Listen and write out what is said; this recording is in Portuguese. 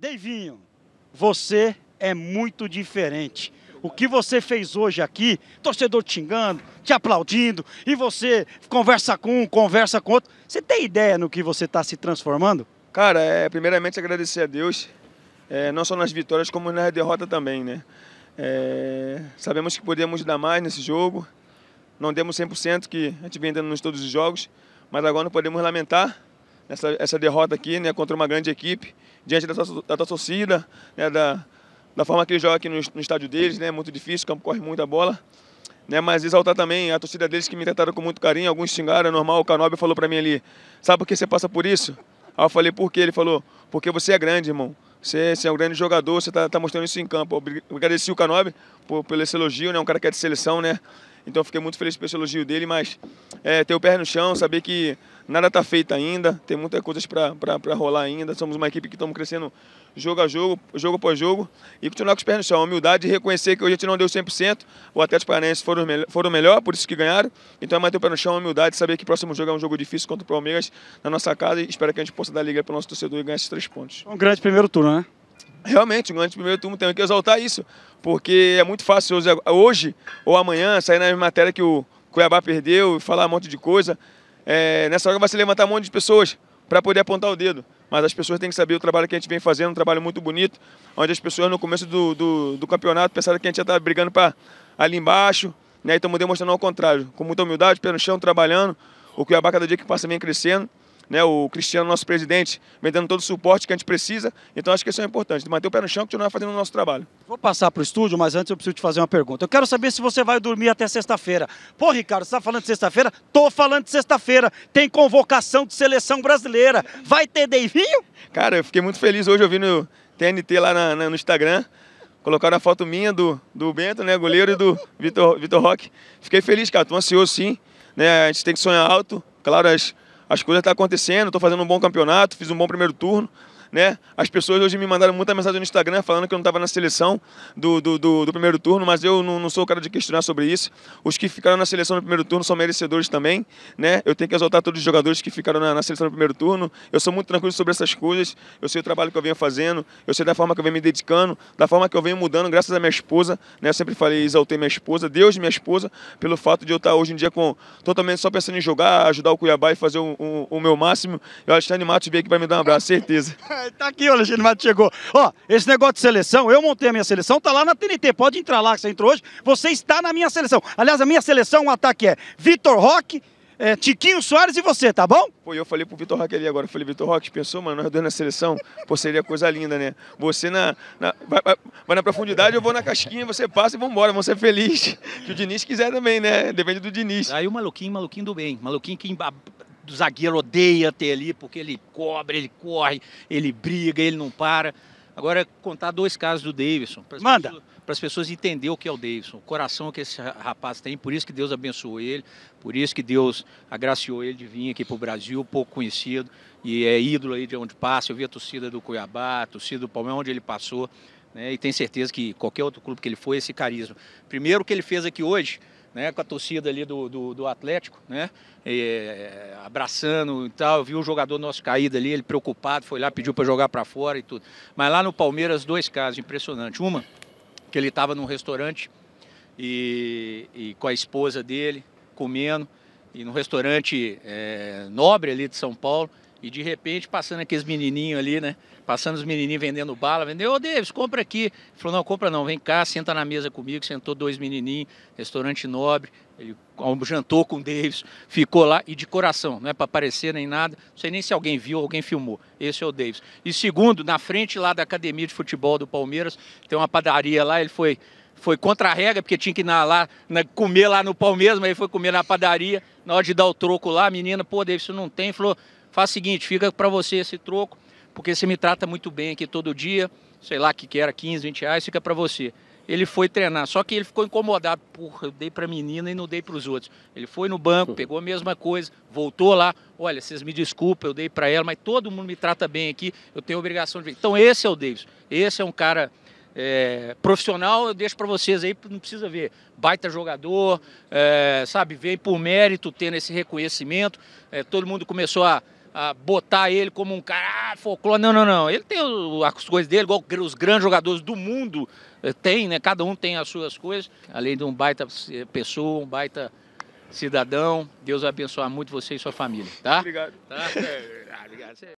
Deivinho, você é muito diferente. O que você fez hoje aqui, torcedor te xingando, te aplaudindo, e você conversa com um, conversa com outro. Você tem ideia no que você está se transformando? Cara, é, primeiramente agradecer a Deus, é, não só nas vitórias, como na derrota também, né? É, sabemos que podemos dar mais nesse jogo, não demos 100% que a gente vem dando nos todos os jogos, mas agora não podemos lamentar, essa essa derrota aqui né, contra uma grande equipe, diante da, da torcida, né, da, da forma que eles jogam aqui no, no estádio deles, né, muito difícil, o campo corre muita bola. Né, mas exaltar também a torcida deles que me trataram com muito carinho, alguns xingaram, é normal, o Canobi falou para mim ali, sabe por que você passa por isso? Aí eu falei, por quê? Ele falou, porque você é grande, irmão. Você, você é um grande jogador, você está tá mostrando isso em campo. Eu agradeci o Canobi pelo esse elogio, né? Um cara que é de seleção, né? Então fiquei muito feliz pelo elogio dele, mas é, ter o pé no chão, saber que nada está feito ainda, tem muitas coisas para rolar ainda. Somos uma equipe que estamos crescendo jogo a jogo, jogo após jogo, e continuar com os pés no chão. A humildade de reconhecer que hoje a gente não deu 100%, o Atlético Paranaense foram, foram melhor, por isso que ganharam. Então é manter o pé no chão, a humildade, saber que o próximo jogo é um jogo difícil contra o Palmeiras na nossa casa e espero que a gente possa dar liga para o nosso torcedor e ganhar esses três pontos. Um grande primeiro turno, né? realmente, durante o primeiro turno tem que exaltar isso, porque é muito fácil hoje, hoje ou amanhã sair na matéria que o Cuiabá perdeu e falar um monte de coisa. É, nessa hora vai se levantar um monte de pessoas para poder apontar o dedo. Mas as pessoas têm que saber o trabalho que a gente vem fazendo, um trabalho muito bonito, onde as pessoas no começo do, do, do campeonato pensaram que a gente ia estar tá brigando para ali embaixo, né? E então, estamos demonstrando ao contrário, com muita humildade, pé no chão, trabalhando. O Cuiabá cada dia que passa vem crescendo né, o Cristiano, nosso presidente, me dando todo o suporte que a gente precisa. Então acho que isso é importante, manter o pé no chão e continuar fazendo o nosso trabalho. Vou passar para o estúdio, mas antes eu preciso te fazer uma pergunta. Eu quero saber se você vai dormir até sexta-feira. Pô, Ricardo, você está falando de sexta-feira? Tô falando de sexta-feira. Tem convocação de seleção brasileira. Vai ter Deivinho? Cara, eu fiquei muito feliz hoje ouvindo TNT lá na, na, no Instagram. Colocaram a foto minha do, do Bento, né, goleiro, e do Vitor, Vitor Roque. Fiquei feliz, cara. Tô ansioso sim. Né, a gente tem que sonhar alto. Claro, as, as coisas estão tá acontecendo, estou fazendo um bom campeonato, fiz um bom primeiro turno, né? As pessoas hoje me mandaram muita mensagem no Instagram falando que eu não estava na seleção do, do, do, do, primeiro turno, mas eu não, não, sou o cara de questionar sobre isso. Os que ficaram na seleção no primeiro turno são merecedores também, né? Eu tenho que exaltar todos os jogadores que ficaram na, na seleção no primeiro turno. Eu sou muito tranquilo sobre essas coisas, eu sei o trabalho que eu venho fazendo, eu sei da forma que eu venho me dedicando, da forma que eu venho mudando, graças à minha esposa, né? Eu sempre falei, exaltei minha esposa, Deus minha esposa, pelo fato de eu estar hoje em dia com totalmente só pensando em jogar, ajudar o Cuiabá e fazer o, o, o meu máximo. acho o tá animado Matos veio aqui vai me dar um abraço, certeza. tá aqui, o Alexandre Matos chegou. Ó, esse negócio de seleção, eu montei a minha seleção, tá lá na TNT. Pode entrar lá, que você entrou hoje. Você está na minha seleção. Aliás, a minha seleção, o ataque é Vitor Roque, é, Tiquinho Soares e você, tá bom? Pô, eu falei pro Vitor Roque ali agora, eu falei, Vitor Roque, pensou, mano, nós dois na seleção, pô, seria coisa linda, né? Você na, na vai, vai, vai, na profundidade, eu vou na casquinha, você passa e vambora, vamos ser felizes. Que o Diniz quiser também, né? Depende do Diniz. Aí o maluquinho, maluquinho do bem, maluquinho que do zagueiro odeia ter ali, porque ele cobra, ele corre, ele briga, ele não para. Agora, contar dois casos do Davidson. Manda! Para as pessoas entenderem o que é o Davidson, o coração que esse rapaz tem, por isso que Deus abençoou ele, por isso que Deus agraciou ele de vir aqui para o Brasil, pouco conhecido, e é ídolo aí de onde passa. Eu vi a torcida do Cuiabá, a torcida do Palmeiras, onde ele passou, né, e tenho certeza que qualquer outro clube que ele foi, esse carisma. Primeiro, o que ele fez aqui hoje, né, com a torcida ali do, do, do Atlético, né, é, abraçando e tal. Viu o jogador nosso caído ali, ele preocupado, foi lá, pediu para jogar para fora e tudo. Mas lá no Palmeiras, dois casos impressionantes. Uma, que ele estava num restaurante e, e com a esposa dele, comendo, e num restaurante é, nobre ali de São Paulo e de repente, passando aqueles menininhos ali, né? Passando os menininhos vendendo bala, vendeu, ô oh, Davis, compra aqui. Ele falou, não, compra não, vem cá, senta na mesa comigo. Sentou dois menininhos, restaurante nobre. Ele jantou com o Davis, ficou lá e de coração, não é para aparecer nem nada. Não sei nem se alguém viu, alguém filmou. Esse é o Davis. E segundo, na frente lá da academia de futebol do Palmeiras, tem uma padaria lá, ele foi foi contra a regra, porque tinha que ir lá, na, comer lá no Palmeiras, mas ele foi comer na padaria. Na hora de dar o troco lá, a menina, pô, Davis, não tem. Falou, Faz o seguinte, fica para você esse troco, porque você me trata muito bem aqui todo dia, sei lá que que era, 15, 20 reais, fica para você. Ele foi treinar, só que ele ficou incomodado, porra, eu dei para a menina e não dei para os outros. Ele foi no banco, uhum. pegou a mesma coisa, voltou lá, olha, vocês me desculpem, eu dei para ela, mas todo mundo me trata bem aqui, eu tenho obrigação de Então esse é o Davis, esse é um cara é, profissional, eu deixo para vocês aí, não precisa ver. Baita jogador, é, sabe, vem por mérito, tendo esse reconhecimento. É, todo mundo começou a a botar ele como um cara ah, folclore. Não, não, não. Ele tem as coisas dele, igual os grandes jogadores do mundo eh, têm, né? Cada um tem as suas coisas. Além de um baita pessoa, um baita cidadão. Deus abençoe muito você e sua família, tá? Obrigado. Tá? É, é ah, obrigado.